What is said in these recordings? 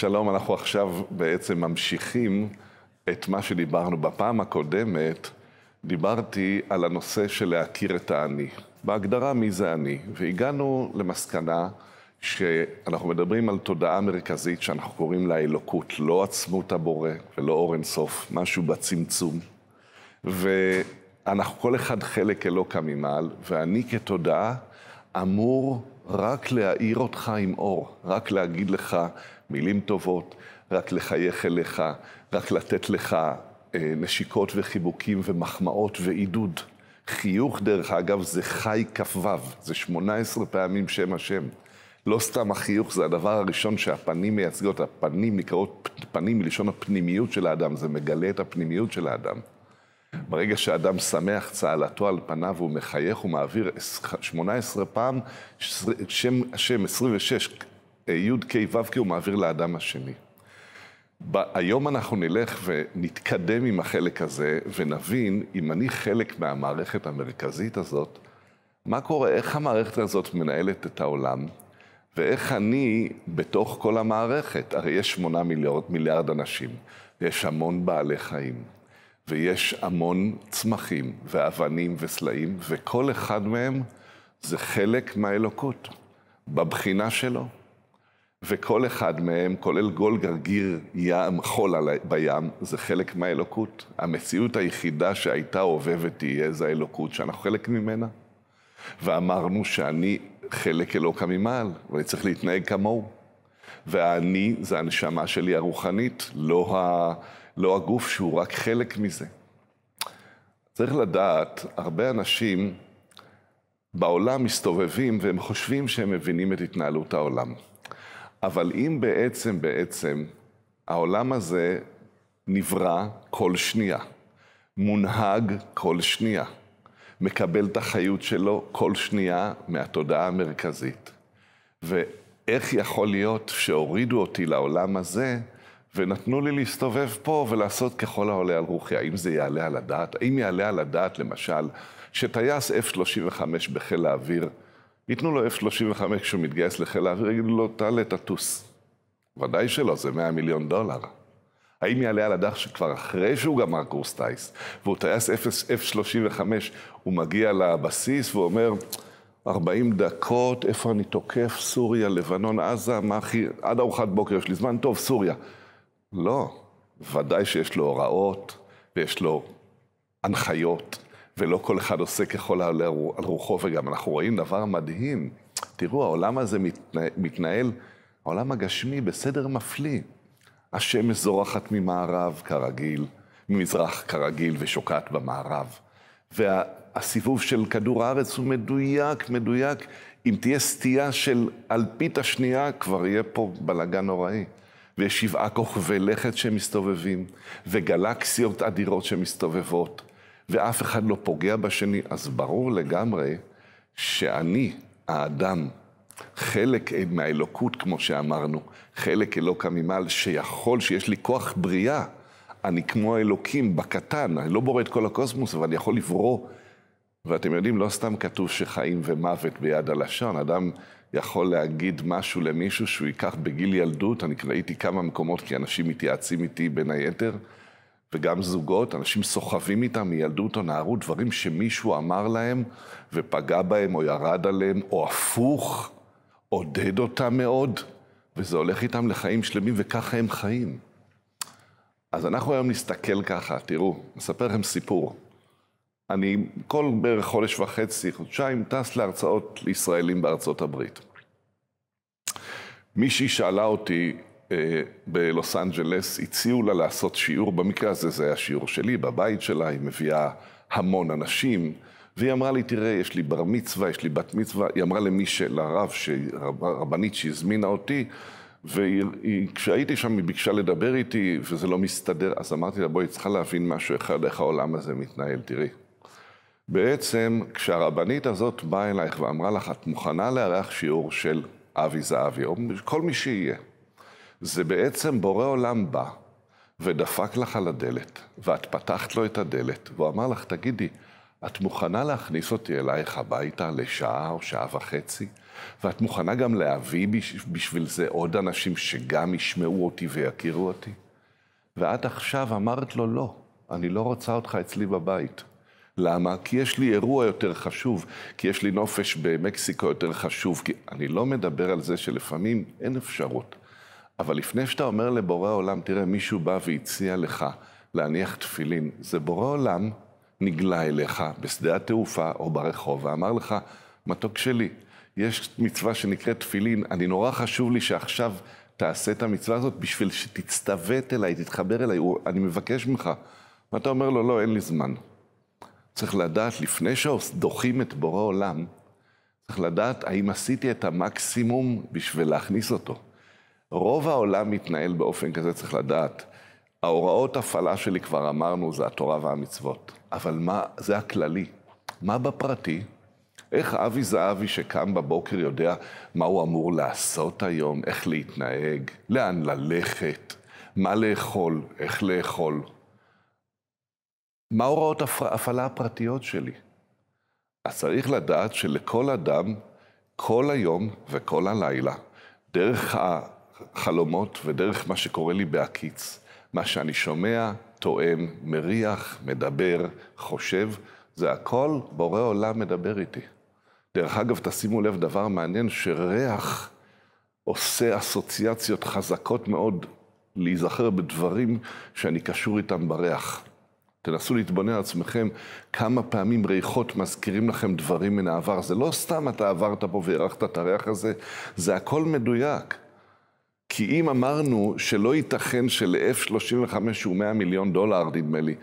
שלום, אנחנו עכשיו בעצם ממשיכים את מה שדיברנו בפעם הקודמת. דיברתי על הנושא של להכיר את האני, בהגדרה מי זה אני, והגענו למסקנה שאנחנו מדברים על תודעה מרכזית שאנחנו קוראים לה אלוקות, לא עצמות הבורא ולא אורן סוף, משהו בצמצום. ואנחנו כל אחד חלק אלוקה ממעל, ואני כתודעה אמור רק להאיר אותך עם אור, רק להגיד לך מילים טובות, רק לחייך אליך, רק לתת לך אה, נשיקות וחיבוקים ומחמאות ועידוד. חיוך, דרך אגב, זה חי כ"ו, זה 18 פעמים שם השם. לא סתם החיוך זה הדבר הראשון שהפנים מייצגות, הפנים נקראות פנים מלשון הפנימיות של האדם, זה מגלה את הפנימיות של האדם. ברגע שאדם שמח צהלתו על פניו, הוא מחייך, הוא מעביר 18 פעם, שם השם 26, אה, י' כ' ו' כ', הוא מעביר לאדם השני. היום אנחנו נלך ונתקדם עם החלק הזה, ונבין אם אני חלק מהמערכת המרכזית הזאת, מה קורה, איך המערכת הזאת מנהלת את העולם, ואיך אני בתוך כל המערכת. הרי יש 8 מיליארד, מיליארד אנשים, ויש המון בעלי חיים. ויש המון צמחים ואבנים וסלעים, וכל אחד מהם זה חלק מהאלוקות, בבחינה שלו. וכל אחד מהם, כולל גול גרגיר ים, חול על, בים, זה חלק מהאלוקות. המציאות היחידה שהייתה הווה ותהיה, זה האלוקות שאנחנו חלק ממנה. ואמרנו שאני חלק אלוקה ממעל, ואני צריך להתנהג כמוהו. והאני זה הנשמה שלי הרוחנית, לא ה... לא הגוף שהוא רק חלק מזה. צריך לדעת, הרבה אנשים בעולם מסתובבים והם חושבים שהם מבינים את התנהלות העולם. אבל אם בעצם, בעצם, העולם הזה נברא כל שנייה, מונהג כל שנייה, מקבל את החיות שלו כל שנייה מהתודעה המרכזית. ואיך יכול להיות שהורידו אותי לעולם הזה ונתנו לי להסתובב פה ולעשות ככל העולה על רוחי. האם זה יעלה על הדעת? האם יעלה על הדעת, למשל, שטייס F-35 בחיל האוויר, ייתנו לו F-35 כשהוא מתגייס לחיל האוויר, יגידו לו, תעלה, תטוס. ודאי שלא, זה 100 מיליון דולר. האם יעלה על הדעת שכבר אחרי שהוא גמר קורס טייס, והוא טייס F-35, הוא מגיע לבסיס ואומר, 40 דקות, איפה אני תוקף? סוריה, לבנון, עזה, מה הכי... עד ארוחת בוקר יש לי זמן, טוב, סוריה. לא, ודאי שיש לו הוראות ויש לו הנחיות, ולא כל אחד עושה ככל העולה על רוחו, וגם אנחנו רואים דבר מדהים. תראו, העולם הזה מתנה, מתנהל, העולם הגשמי, בסדר מפליא. השמש זורחת ממערב כרגיל, ממזרח כרגיל ושוקעת במערב. והסיבוב של כדור הארץ הוא מדויק, מדויק. אם תהיה סטייה של אלפית השנייה, כבר יהיה פה בלאגן נוראי. ויש שבעה כוכבי לכת שמסתובבים, וגלקסיות אדירות שמסתובבות, ואף אחד לא פוגע בשני, אז ברור לגמרי שאני, האדם, חלק מהאלוקות, כמו שאמרנו, חלק אלוק ממעל, שיכול, שיש לי כוח בריאה. אני כמו האלוקים בקטן, אני לא בורא את כל הקוסמוס, אבל אני יכול לברוא. ואתם יודעים, לא סתם כתוב שחיים ומוות ביד הלשון, אדם יכול להגיד משהו למישהו שהוא ייקח בגיל ילדות, אני ראיתי כמה מקומות, כי אנשים מתייעצים איתי בין היתר, וגם זוגות, אנשים סוחבים איתם מילדות או נערות, דברים שמישהו אמר להם ופגע בהם או ירד עליהם, או הפוך, עודד אותם מאוד, וזה הולך איתם לחיים שלמים, וככה הם חיים. אז אנחנו היום נסתכל ככה, תראו, נספר לכם סיפור. אני כל בערך חודש וחצי, חודשיים, טס להרצאות לישראלים בארצות הברית. מישהי שאלה אותי אה, בלוס אנג'לס, הציעו לה לעשות שיעור, במקרה הזה זה היה שיעור שלי, בבית שלה, היא מביאה המון אנשים, והיא אמרה לי, תראה, יש לי בר מצווה, יש לי בת מצווה, היא אמרה למי, לרב, רבנית שהזמינה אותי, וכשהייתי שם היא ביקשה לדבר איתי, וזה לא מסתדר, אז אמרתי לה, בואי, צריכה להבין משהו אחד, איך העולם הזה מתנהל, תראי. בעצם, כשהרבנית הזאת באה אלייך ואמרה לך, את מוכנה לארח שיעור של אבי זהבי, או כל מי שיהיה, זה בעצם בורא עולם בא ודפק לך על הדלת, ואת פתחת לו את הדלת, והוא אמר לך, תגידי, את מוכנה להכניס אותי אלייך הביתה לשעה או שעה וחצי? ואת מוכנה גם להביא בשביל זה עוד אנשים שגם ישמעו אותי ויכירו אותי? ואת עכשיו אמרת לו, לא, אני לא רוצה אותך אצלי בבית. למה? כי יש לי אירוע יותר חשוב, כי יש לי נופש במקסיקו יותר חשוב, כי אני לא מדבר על זה שלפעמים אין אפשרות. אבל לפני שאתה אומר לבורא עולם, תראה, מישהו בא והציע לך להניח תפילין, זה בורא עולם נגלה אליך בשדה התעופה או ברחוב ואמר לך, מתוק שלי, יש מצווה שנקראת תפילין, אני נורא חשוב לי שעכשיו תעשה את המצווה הזאת בשביל שתצטוות אליי, תתחבר אליי, אני מבקש ממך. ואתה אומר לו, לא, אין לי זמן. צריך לדעת, לפני שדוחים את בורא עולם, צריך לדעת האם עשיתי את המקסימום בשביל להכניס אותו. רוב העולם מתנהל באופן כזה, צריך לדעת. ההוראות הפעלה שלי, כבר אמרנו, זה התורה והמצוות. אבל מה, זה הכללי. מה בפרטי? איך אבי זהבי שקם בבוקר יודע מה הוא אמור לעשות היום, איך להתנהג, לאן ללכת, מה לאכול, איך לאכול. מה הוראות ההפעלה הפרטיות שלי? אז צריך לדעת שלכל אדם, כל היום וכל הלילה, דרך החלומות ודרך מה שקורה לי בעקיץ, מה שאני שומע, טועם, מריח, מדבר, חושב, זה הכל בורא עולם מדבר איתי. דרך אגב, תשימו לב דבר מעניין, שריח עושה אסוציאציות חזקות מאוד להיזכר בדברים שאני קשור איתם בריח. תנסו להתבונן על עצמכם כמה פעמים ריחות מזכירים לכם דברים מן העבר. זה לא סתם אתה עברת פה והארכת את הריח הזה, זה הכל מדויק. כי אם אמרנו שלא ייתכן של-F-35 שהוא 100 מיליון דולר, נדמה לי,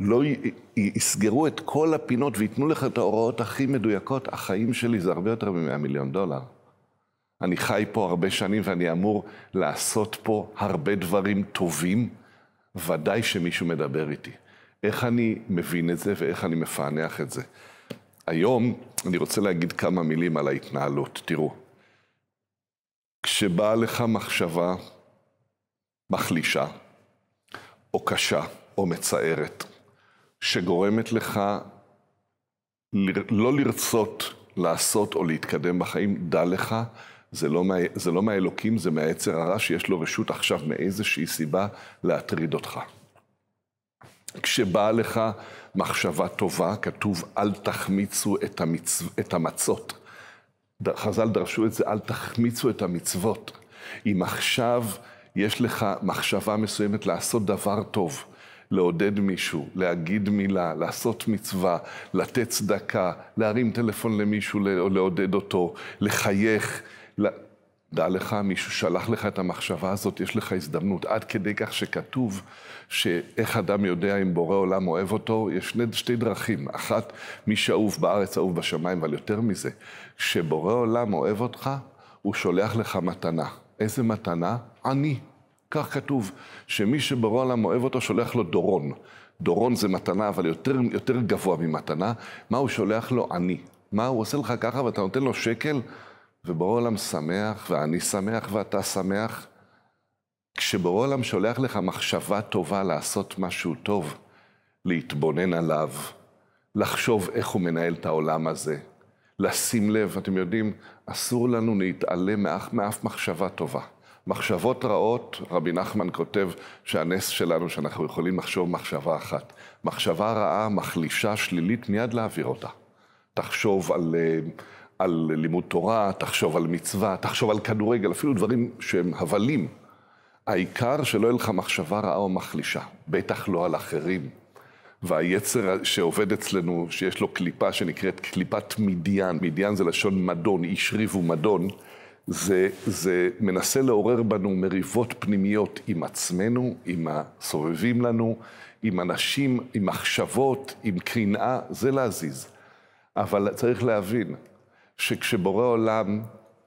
לא י- י... יסגרו את כל הפינות וייתנו לך את ההוראות הכי מדויקות, החיים שלי זה הרבה יותר מ-100 מיליון דולר. אני חי פה הרבה שנים ואני אמור לעשות פה הרבה דברים טובים, ודאי שמישהו מדבר איתי. איך אני מבין את זה ואיך אני מפענח את זה. היום אני רוצה להגיד כמה מילים על ההתנהלות. תראו, כשבאה לך מחשבה מחלישה, או קשה, או מצערת, שגורמת לך לא לרצות לעשות או להתקדם בחיים, דע לך, זה לא, מה, זה לא מהאלוקים, זה מהיצר הרע שיש לו רשות עכשיו מאיזושהי סיבה להטריד אותך. כשבאה לך מחשבה טובה, כתוב, אל תחמיצו את, המצו, את המצות. חז"ל דרשו את זה, אל תחמיצו את המצוות. אם עכשיו יש לך מחשבה מסוימת לעשות דבר טוב, לעודד מישהו, להגיד מילה, לעשות מצווה, לתת צדקה, להרים טלפון למישהו או לעודד אותו, לחייך, דע לך, מישהו שלח לך את המחשבה הזאת, יש לך הזדמנות. עד כדי כך שכתוב שאיך אדם יודע אם בורא עולם אוהב אותו, יש שני, שתי דרכים. אחת, מי שאהוב בארץ, אהוב בשמיים, אבל יותר מזה, כשבורא עולם אוהב אותך, הוא שולח לך מתנה. איזה מתנה? עני. כך כתוב, שמי שבורא עולם אוהב אותו, שולח לו דורון. דורון זה מתנה, אבל יותר, יותר גבוה ממתנה. מה הוא שולח לו? עני. מה, הוא עושה לך ככה ואתה נותן לו שקל? ובורא עולם שמח, ואני שמח ואתה שמח. כשבורא עולם שולח לך מחשבה טובה לעשות משהו טוב, להתבונן עליו, לחשוב איך הוא מנהל את העולם הזה, לשים לב, אתם יודעים, אסור לנו להתעלם מאף, מאף מחשבה טובה. מחשבות רעות, רבי נחמן כותב שהנס שלנו שאנחנו יכולים לחשוב מחשבה אחת. מחשבה רעה מחלישה שלילית מיד להעביר אותה. תחשוב על... Uh, על לימוד תורה, תחשוב על מצווה, תחשוב על כדורגל, אפילו דברים שהם הבלים. העיקר שלא יהיה לך מחשבה רעה או מחלישה, בטח לא על אחרים. והיצר שעובד אצלנו, שיש לו קליפה שנקראת קליפת מדיין, מדיין זה לשון מדון, איש ריב ומדון, זה, זה מנסה לעורר בנו מריבות פנימיות עם עצמנו, עם הסובבים לנו, עם אנשים, עם מחשבות, עם קנאה, זה להזיז. אבל צריך להבין, שכשבורא עולם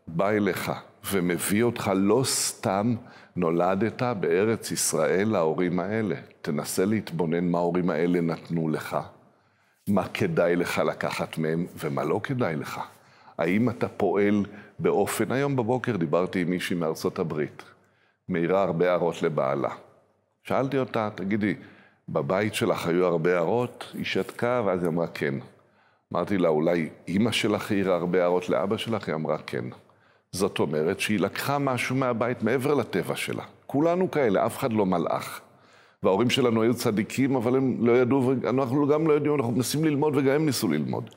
בא אליך ומביא אותך, לא סתם נולדת בארץ ישראל להורים האלה. תנסה להתבונן מה ההורים האלה נתנו לך, מה כדאי לך לקחת מהם ומה לא כדאי לך. האם אתה פועל באופן, היום בבוקר דיברתי עם מישהי מארצות הברית, מעירה הרבה הערות לבעלה. שאלתי אותה, תגידי, בבית שלך היו הרבה הערות? היא שתקה, ואז היא אמרה, כן. אמרתי לה, אולי אימא שלך העירה הרבה הערות לאבא שלך? היא אמרה, כן. זאת אומרת שהיא לקחה משהו מהבית מעבר לטבע שלה. כולנו כאלה, אף אחד לא מלאך. וההורים שלנו היו צדיקים, אבל הם לא ידעו, ואנחנו גם לא יודעים, אנחנו מנסים ללמוד, וגם הם ניסו ללמוד.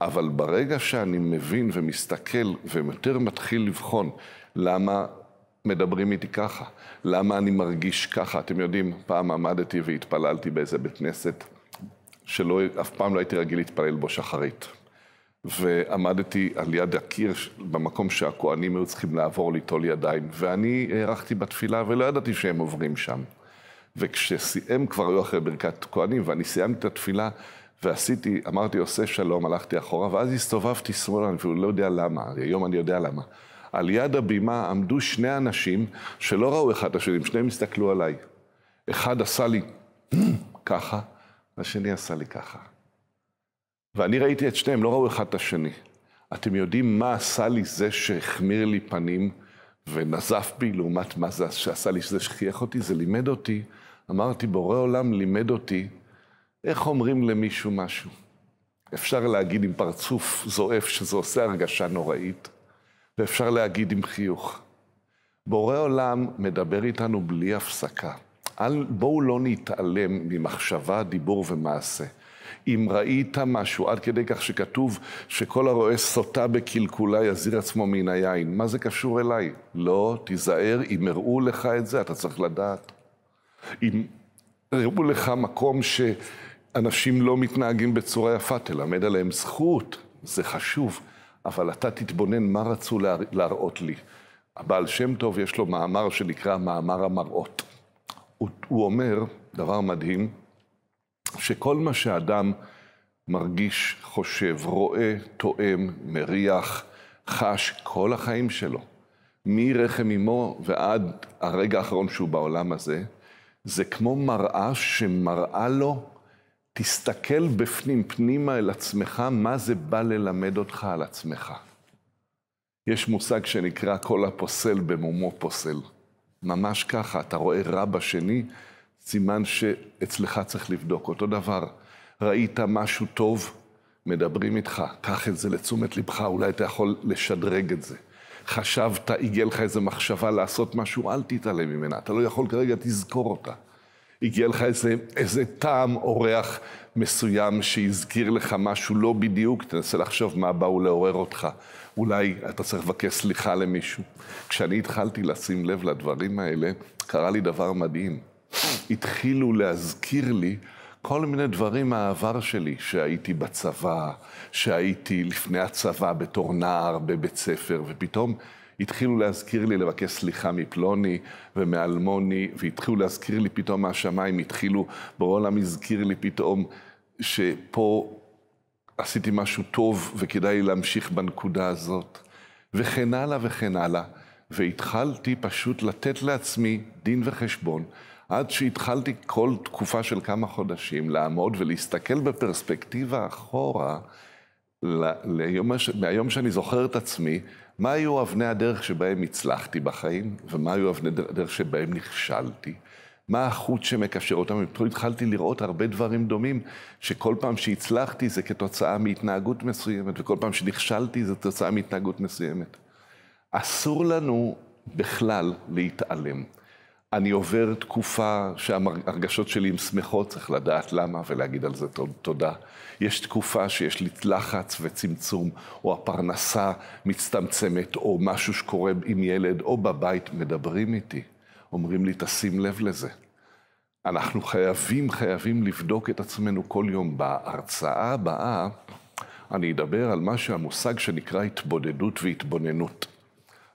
אבל ברגע שאני מבין ומסתכל ויותר מתחיל לבחון למה מדברים איתי ככה, למה אני מרגיש ככה, אתם יודעים, פעם עמדתי והתפללתי באיזה בית כנסת שלא, אף פעם לא הייתי רגיל להתפלל בו שחרית. ועמדתי על יד הקיר במקום שהכוהנים היו צריכים לעבור ליטול ידיים, ואני הארכתי בתפילה ולא ידעתי שהם עוברים שם. וכשסיים כבר היו אחרי ברכת כהנים, ואני סיימתי את התפילה ועשיתי, אמרתי עושה שלום, הלכתי אחורה, ואז הסתובבתי שמאלה, אני אפילו לא יודע למה, היום אני יודע למה. על יד הבימה עמדו שני אנשים שלא ראו אחד את השני, שניהם הסתכלו עליי. אחד עשה לי ככה, והשני עשה לי ככה. ואני ראיתי את שניהם, לא ראו אחד את השני. אתם יודעים מה עשה לי זה שהחמיר לי פנים ונזף בי, לעומת מה זה שעשה לי זה שחייך אותי? זה לימד אותי, אמרתי, בורא עולם לימד אותי איך אומרים למישהו משהו. אפשר להגיד עם פרצוף זועף, שזה עושה הרגשה נוראית, ואפשר להגיד עם חיוך. בורא עולם מדבר איתנו בלי הפסקה. אל, בואו לא נתעלם ממחשבה, דיבור ומעשה. אם ראית משהו, עד כדי כך שכתוב שכל הרואה סוטה בקלקולה יזיר עצמו מן היין, מה זה קשור אליי? לא, תיזהר, אם הראו לך את זה, אתה צריך לדעת. אם הראו לך מקום שאנשים לא מתנהגים בצורה יפה, תלמד עליהם זכות, זה חשוב, אבל אתה תתבונן מה רצו להראות לי. הבעל שם טוב, יש לו מאמר שנקרא מאמר המראות. הוא, הוא אומר דבר מדהים, שכל מה שאדם מרגיש, חושב, רואה, תואם, מריח, חש כל החיים שלו, מרחם אמו ועד הרגע האחרון שהוא בעולם הזה, זה כמו מראה שמראה לו, תסתכל בפנים, פנימה אל עצמך, מה זה בא ללמד אותך על עצמך. יש מושג שנקרא כל הפוסל במומו פוסל. ממש ככה, אתה רואה רע בשני, סימן שאצלך צריך לבדוק. אותו דבר, ראית משהו טוב, מדברים איתך, קח את זה לתשומת לבך, אולי אתה יכול לשדרג את זה. חשבת, הגיע לך איזו מחשבה לעשות משהו, אל תתעלם ממנה, אתה לא יכול כרגע, תזכור אותה. הגיע לך איזה, איזה טעם אורח מסוים שהזכיר לך משהו לא בדיוק, תנסה לחשוב מה באו לעורר אותך. אולי אתה צריך לבקש סליחה למישהו. כשאני התחלתי לשים לב לדברים האלה, קרה לי דבר מדהים. התחילו להזכיר לי כל מיני דברים מהעבר שלי, שהייתי בצבא, שהייתי לפני הצבא בתור נער בבית ספר, ופתאום התחילו להזכיר לי לבקש סליחה מפלוני ומאלמוני, והתחילו להזכיר לי פתאום מהשמיים, התחילו, בעולם הזכיר לי פתאום שפה עשיתי משהו טוב וכדאי להמשיך בנקודה הזאת, וכן הלאה וכן הלאה. והתחלתי פשוט לתת לעצמי דין וחשבון עד שהתחלתי כל תקופה של כמה חודשים לעמוד ולהסתכל בפרספקטיבה אחורה, ליום, מהיום שאני זוכר את עצמי, מה היו אבני הדרך שבהם הצלחתי בחיים, ומה היו אבני הדרך שבהם נכשלתי. מה החוט שמקשר אותם? ופה התחלתי לראות הרבה דברים דומים, שכל פעם שהצלחתי זה כתוצאה מהתנהגות מסוימת, וכל פעם שנכשלתי זה כתוצאה מהתנהגות מסוימת. אסור לנו בכלל להתעלם. אני עובר תקופה שהרגשות שלי הן שמחות, צריך לדעת למה ולהגיד על זה תודה. יש תקופה שיש לי לחץ וצמצום, או הפרנסה מצטמצמת, או משהו שקורה עם ילד, או בבית מדברים איתי. אומרים לי, תשים לב לזה. אנחנו חייבים, חייבים לבדוק את עצמנו כל יום. בהרצאה הבאה אני אדבר על מה שהמושג שנקרא התבודדות והתבוננות.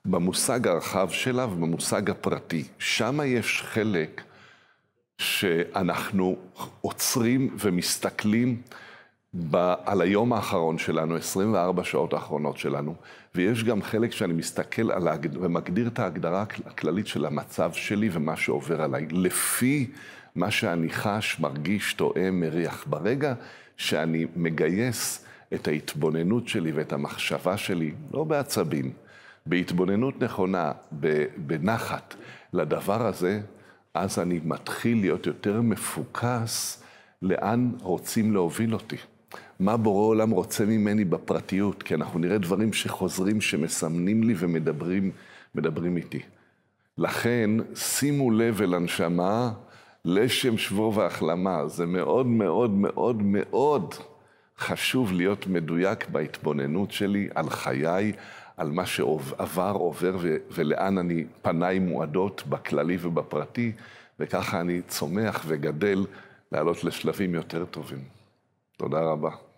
במושג הרחב שלה ובמושג הפרטי. שם יש חלק שאנחנו עוצרים ומסתכלים ב- על היום האחרון שלנו, 24 שעות האחרונות שלנו, ויש גם חלק שאני מסתכל על ההגד... ומגדיר את ההגדרה הכללית של המצב שלי ומה שעובר עליי, לפי מה שאני חש, מרגיש, טועה, מריח. ברגע שאני מגייס את ההתבוננות שלי ואת המחשבה שלי, לא בעצבים, בהתבוננות נכונה, בנחת לדבר הזה, אז אני מתחיל להיות יותר מפוקס לאן רוצים להוביל אותי. מה בורא עולם רוצה ממני בפרטיות, כי אנחנו נראה דברים שחוזרים, שמסמנים לי ומדברים מדברים איתי. לכן, שימו לב אל הנשמה, לשם שבו והחלמה. זה מאוד מאוד מאוד מאוד חשוב להיות מדויק בהתבוננות שלי על חיי, על מה שעבר, עובר ו, ולאן אני, פניי מועדות בכללי ובפרטי, וככה אני צומח וגדל לעלות לשלבים יותר טובים. תודה רבה.